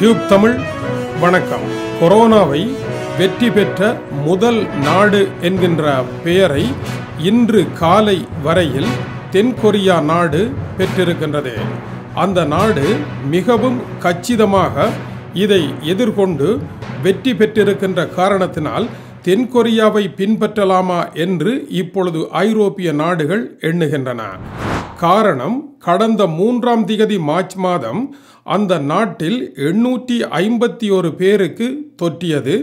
tube Tamil வணக்கம் கொரோனாவை வெற்றி பெற்ற முதல் நாடு என்கின்ற பெயரை இன்று காலை வரையில் தென்கொரியா நாடு பெற்றிருக்கின்றது அந்த நாடு மிகவும் கச்சிதமாக இதை எதிர்கொண்டு வெற்றி பெற்றிருக்கின்ற காரணத்தினால் தென்கொரியாவை பின்பற்றலாமா என்று இப்பொழுது ஐரோப்பிய நாடுகள் எண்ணுகின்றன காரணம் கடந்த மூன்றாம் திகதி மார்ச் மாதம் அந்த நாட்டில் எண்ணூற்றி ஐம்பத்தி ஒரு பேருக்கு தொற்றியது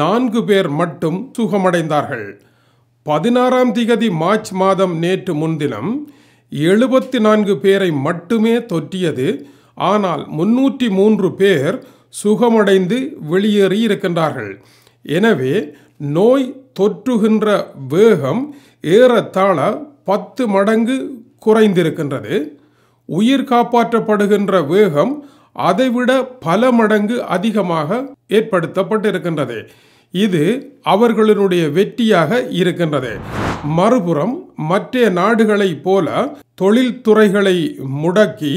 நான்கு பேர் மட்டும் சுகமடைந்தார்கள் பதினாறாம் திகதி மார்ச் மாதம் நேற்று முன்தினம் எழுபத்தி நான்கு பேரை மட்டுமே தொற்றியது ஆனால் முன்னூற்றி மூன்று பேர் சுகமடைந்து வெளியேறி இருக்கின்றார்கள் எனவே நோய் தொற்றுகின்ற வேகம் ஏறத்தாழ பத்து மடங்கு குறைந்திருக்கின்றது உயிர் காப்பாற்றப்படுகின்ற வேகம் அதைவிட பல மடங்கு அதிகமாக ஏற்படுத்தப்பட்டிருக்கின்றது இது அவர்களினுடைய வெற்றியாக இருக்கின்றது மறுபுறம் மற்ற நாடுகளைப் போல தொழில்துறைகளை முடக்கி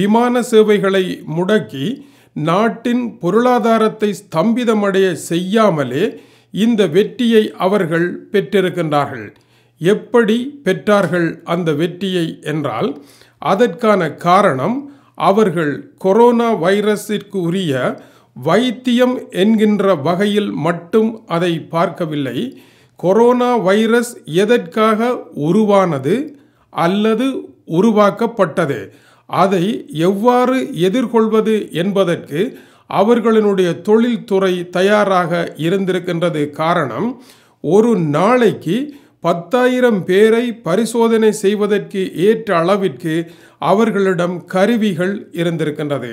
விமான சேவைகளை முடக்கி நாட்டின் பொருளாதாரத்தை ஸ்தம்பிதமடைய செய்யாமலே இந்த வெற்றியை அவர்கள் பெற்றிருக்கின்றார்கள் எப்படி பெற்றார்கள் அந்த வெற்றியை என்றால் அதற்கான காரணம் அவர்கள் கொரோனா வைரஸிற்கு உரிய வைத்தியம் என்கின்ற வகையில் மட்டும் அதை பார்க்கவில்லை கொரோனா வைரஸ் எதற்காக உருவானது அல்லது உருவாக்கப்பட்டது அதை எவ்வாறு எதிர்கொள்வது என்பதற்கு அவர்களினுடைய தொழில்துறை தயாராக இருந்திருக்கின்றது காரணம் ஒரு நாளைக்கு பத்தாயிரம் பேரை பரிசோதனை செய்வதற்கு ஏற்ற அளவிற்கு அவர்களிடம் கருவிகள் இருந்திருக்கின்றது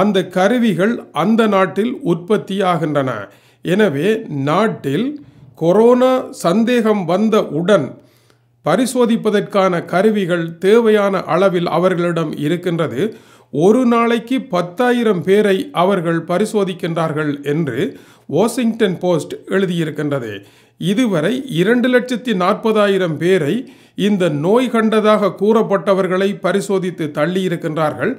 அந்த கருவிகள் அந்த நாட்டில் உற்பத்தியாகின்றன எனவே நாட்டில் கொரோனா சந்தேகம் வந்த உடன் பரிசோதிப்பதற்கான கருவிகள் தேவையான அளவில் அவர்களிடம் இருக்கின்றது ஒரு நாளைக்கு பத்தாயிரம் பேரை அவர்கள் பரிசோதிக்கின்றார்கள் என்று வாஷிங்டன் போஸ்ட் எழுதியிருக்கின்றது இதுவரை இரண்டு லட்சத்தி நாற்பதாயிரம் பேரை இந்த நோய் கண்டதாக கூறப்பட்டவர்களை பரிசோதித்து தள்ளியிருக்கின்றார்கள்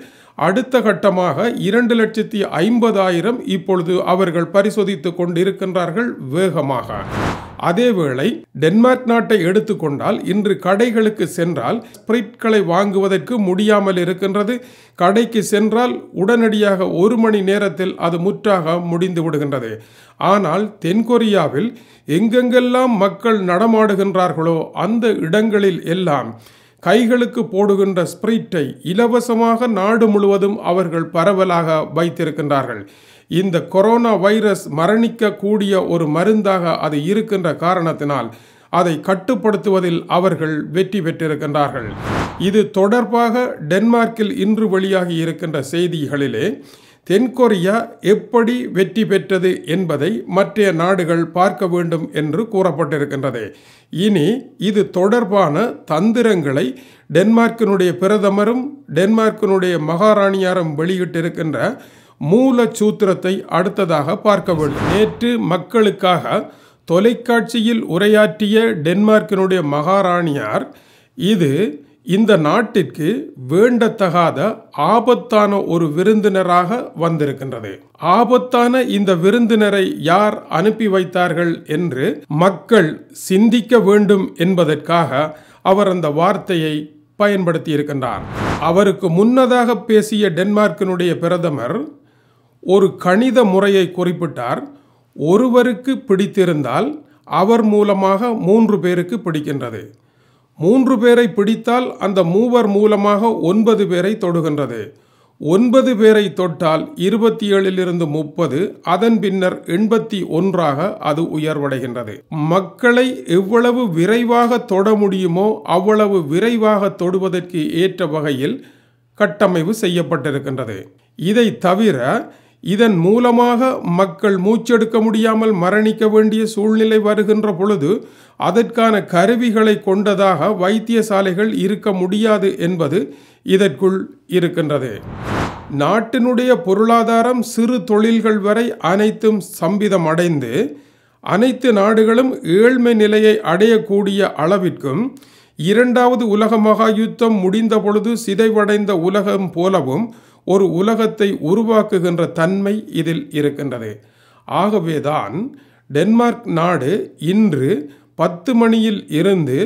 அடுத்த கட்டமாக இரண்டு லட்சத்தி ஐம்பதாயிரம் இப்பொழுது அவர்கள் பரிசோதித்து கொண்டிருக்கின்றார்கள் வேகமாக அதேவேளை டென்மார்க் நாட்டை எடுத்துக்கொண்டால் இன்று கடைகளுக்கு சென்றால் ஸ்பிரிட்களை வாங்குவதற்கு முடியாமல் இருக்கின்றது கடைக்கு சென்றால் உடனடியாக ஒரு மணி நேரத்தில் அது முற்றாக முடிந்து விடுகின்றது ஆனால் தென்கொரியாவில் எங்கெங்கெல்லாம் மக்கள் நடமாடுகின்றார்களோ அந்த இடங்களில் எல்லாம் கைகளுக்கு போடுகின்ற ஸ்பிரிட்டை இலவசமாக நாடு முழுவதும் அவர்கள் பரவலாக வைத்திருக்கின்றார்கள் இந்த கொரோனா வைரஸ் மரணிக்கக்கூடிய ஒரு மருந்தாக அது இருக்கின்ற காரணத்தினால் அதை கட்டுப்படுத்துவதில் அவர்கள் வெற்றி பெற்றிருக்கின்றார்கள் இது தொடர்பாக டென்மார்க்கில் இன்று வெளியாகி இருக்கின்ற செய்திகளிலே தென்கொரியா எப்படி வெற்றி பெற்றது என்பதை மற்ற நாடுகள் பார்க்க வேண்டும் என்று கூறப்பட்டிருக்கின்றது இனி இது தொடர்பான தந்திரங்களை டென்மார்க்கினுடைய பிரதமரும் டென்மார்க்கினுடைய மகாராணியாரும் வெளியிட்டிருக்கின்ற மூலச்சூத்திரத்தை அடுத்ததாக பார்க்க வேண்டும் நேற்று மக்களுக்காக தொலைக்காட்சியில் உரையாற்றிய டென்மார்க்கினுடைய மகாராணியார் இது இந்த நாட்டிற்கு வேண்டத்தகாத ஆபத்தான ஒரு விருந்தினராக வந்திருக்கின்றது ஆபத்தான இந்த விருந்தினரை யார் அனுப்பி வைத்தார்கள் என்று மக்கள் சிந்திக்க வேண்டும் என்பதற்காக அவர் அந்த வார்த்தையை பயன்படுத்தி இருக்கின்றார் அவருக்கு முன்னதாக பேசிய டென்மார்க்கினுடைய பிரதமர் ஒரு கணித முறையை குறிப்பிட்டார் ஒருவருக்கு பிடித்திருந்தால் அவர் மூலமாக மூன்று பேருக்கு பிடிக்கின்றது மூன்று பேரை பிடித்தால் அந்த மூவர் மூலமாக ஒன்பது பேரை தொடுகின்றது ஒன்பது பேரை தொட்டால் இருபத்தி ஏழிலிருந்து முப்பது அதன் பின்னர் எண்பத்தி ஒன்றாக அது உயர்வடைகின்றது மக்களை எவ்வளவு விரைவாக தொட முடியுமோ அவ்வளவு விரைவாக தொடுவதற்கு ஏற்ற வகையில் கட்டமைப்பு செய்யப்பட்டிருக்கின்றது இதை தவிர இதன் மூலமாக மக்கள் மூச்செடுக்க முடியாமல் மரணிக்க வேண்டிய சூழ்நிலை வருகின்ற பொழுது அதற்கான கருவிகளை கொண்டதாக வைத்தியசாலைகள் இருக்க முடியாது என்பது இதற்குள் இருக்கின்றது நாட்டினுடைய பொருளாதாரம் சிறு தொழில்கள் வரை அனைத்தும் சம்பிதமடைந்து அடைந்து அனைத்து நாடுகளும் ஏழ்மை நிலையை அடையக்கூடிய அளவிற்கும் இரண்டாவது உலக மகா யுத்தம் முடிந்த பொழுது சிதைவடைந்த உலகம் போலவும் ஒரு உலகத்தை உருவாக்குகின்ற தன்மை இதில் இருக்கின்றது ஆகவேதான் டென்மார்க் நாடு இன்று பத்து மணியில் இருந்து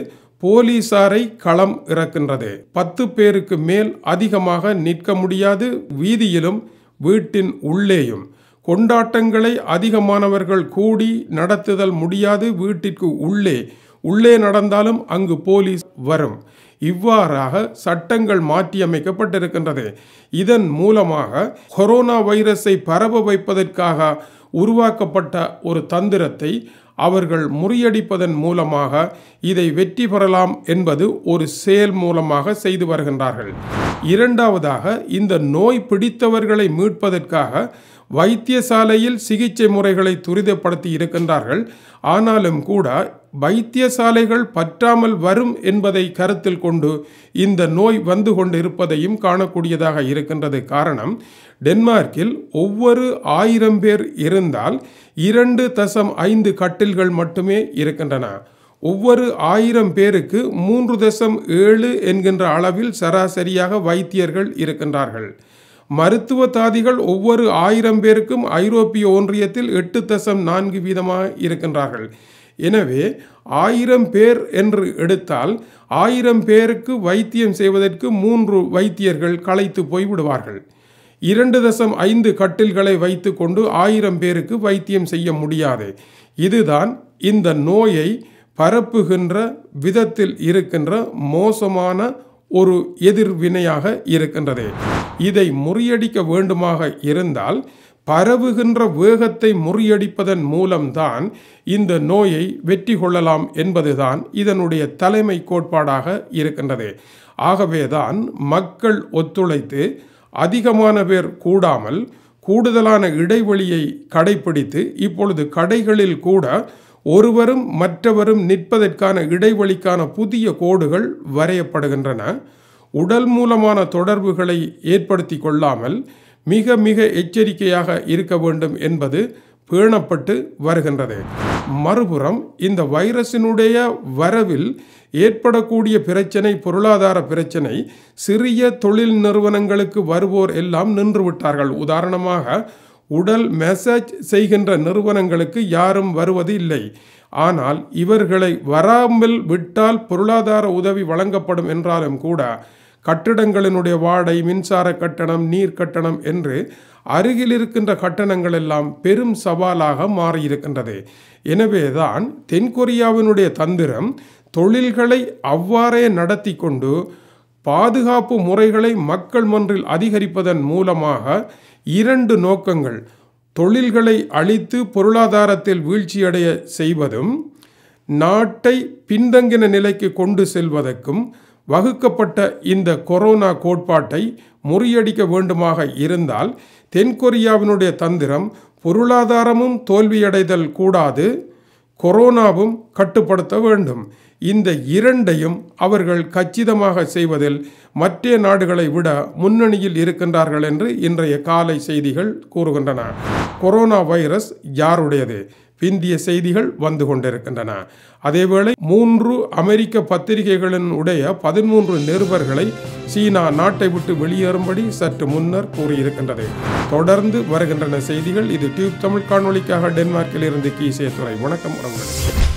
போலீசாரை களம் இறக்கின்றது பத்து பேருக்கு மேல் அதிகமாக நிற்க முடியாது வீதியிலும் வீட்டின் உள்ளேயும் கொண்டாட்டங்களை அதிகமானவர்கள் கூடி நடத்துதல் முடியாது வீட்டிற்கு உள்ளே உள்ளே நடந்தாலும் அங்கு போலீஸ் வரும் இவ்வாறாக சட்டங்கள் மாற்றியமைக்கப்பட்டிருக்கின்றது இதன் மூலமாக கொரோனா வைரஸை பரவ வைப்பதற்காக உருவாக்கப்பட்ட ஒரு தந்திரத்தை அவர்கள் முறியடிப்பதன் மூலமாக இதை வெற்றி பெறலாம் என்பது ஒரு செயல் மூலமாக செய்து வருகின்றார்கள் இரண்டாவதாக இந்த நோய் பிடித்தவர்களை மீட்பதற்காக வைத்தியசாலையில் சிகிச்சை முறைகளை துரிதப்படுத்தி இருக்கின்றார்கள் ஆனாலும் கூட வைத்தியசாலைகள் பற்றாமல் வரும் என்பதை கருத்தில் கொண்டு இந்த நோய் வந்து கொண்டு இருப்பதையும் காணக்கூடியதாக இருக்கின்றது காரணம் டென்மார்க்கில் ஒவ்வொரு ஆயிரம் பேர் இருந்தால் இரண்டு தசம் ஐந்து கட்டில்கள் மட்டுமே இருக்கின்றன ஒவ்வொரு ஆயிரம் பேருக்கு மூன்று தசம் ஏழு என்கின்ற அளவில் சராசரியாக வைத்தியர்கள் இருக்கின்றார்கள் மருத்துவ தாதிகள் ஒவ்வொரு ஆயிரம் பேருக்கும் ஐரோப்பிய ஒன்றியத்தில் எட்டு தசம் நான்கு வீதமாக இருக்கின்றார்கள் எனவே ஆயிரம் பேர் என்று எடுத்தால் ஆயிரம் பேருக்கு வைத்தியம் செய்வதற்கு மூன்று வைத்தியர்கள் களைத்து போய்விடுவார்கள் இரண்டு தசம் ஐந்து கட்டில்களை வைத்துக்கொண்டு ஆயிரம் பேருக்கு வைத்தியம் செய்ய முடியாது இதுதான் இந்த நோயை பரப்புகின்ற விதத்தில் இருக்கின்ற மோசமான ஒரு எதிர்வினையாக இருக்கின்றது இதை முறியடிக்க வேண்டுமாக இருந்தால் பரவுகின்ற வேகத்தை முறியடிப்பதன் மூலம்தான் இந்த நோயை வெற்றி கொள்ளலாம் என்பதுதான் இதனுடைய தலைமை கோட்பாடாக இருக்கின்றது ஆகவேதான் மக்கள் ஒத்துழைத்து அதிகமான பேர் கூடாமல் கூடுதலான இடைவெளியை கடைபிடித்து இப்பொழுது கடைகளில் கூட ஒருவரும் மற்றவரும் நிற்பதற்கான இடைவெளிக்கான புதிய கோடுகள் வரையப்படுகின்றன உடல் மூலமான தொடர்புகளை ஏற்படுத்தி கொள்ளாமல் மிக மிக எச்சரிக்கையாக இருக்க வேண்டும் என்பது பேணப்பட்டு வருகின்றது மறுபுறம் இந்த வைரஸினுடைய வரவில் ஏற்படக்கூடிய பிரச்சனை பொருளாதார பிரச்சனை சிறிய தொழில் நிறுவனங்களுக்கு வருவோர் எல்லாம் நின்றுவிட்டார்கள் உதாரணமாக உடல் மெசேஜ் செய்கின்ற நிறுவனங்களுக்கு யாரும் வருவது இல்லை ஆனால் இவர்களை வராமல் விட்டால் பொருளாதார உதவி வழங்கப்படும் என்றாலும் கூட கட்டிடங்களினுடைய வாடை மின்சார கட்டணம் நீர் கட்டணம் என்று அருகில் இருக்கின்ற கட்டணங்கள் எல்லாம் பெரும் சவாலாக மாறியிருக்கின்றது எனவேதான் தென்கொரியாவினுடைய தந்திரம் தொழில்களை அவ்வாறே நடத்தி கொண்டு பாதுகாப்பு முறைகளை மக்கள் மன்றில் அதிகரிப்பதன் மூலமாக இரண்டு நோக்கங்கள் தொழில்களை அழித்து பொருளாதாரத்தில் வீழ்ச்சியடைய செய்வதும் நாட்டை பின்தங்கின நிலைக்கு கொண்டு செல்வதற்கும் வகுக்கப்பட்ட இந்த கொரோனா கோட்பாட்டை முறியடிக்க வேண்டுமாக இருந்தால் தென்கொரியாவினுடைய தந்திரம் பொருளாதாரமும் தோல்வியடைதல் கூடாது கொரோனாவும் கட்டுப்படுத்த வேண்டும் இந்த இரண்டையும் அவர்கள் கச்சிதமாக செய்வதில் மற்ற நாடுகளை விட முன்னணியில் இருக்கின்றார்கள் என்று இன்றைய காலை செய்திகள் கூறுகின்றன கொரோனா வைரஸ் யாருடையது பிந்திய செய்திகள் வந்து கொண்டிருக்கின்றன அதேவேளை மூன்று அமெரிக்க பத்திரிகைகளின் உடைய பதிமூன்று நிருபர்களை சீனா நாட்டை விட்டு வெளியேறும்படி சற்று முன்னர் கூறியிருக்கின்றது தொடர்ந்து வருகின்றன செய்திகள் இது டியூப் தமிழ் காணொலிக்காக டென்மார்க்கில் இருந்து கீசே துறை வணக்கம் உறவுகள்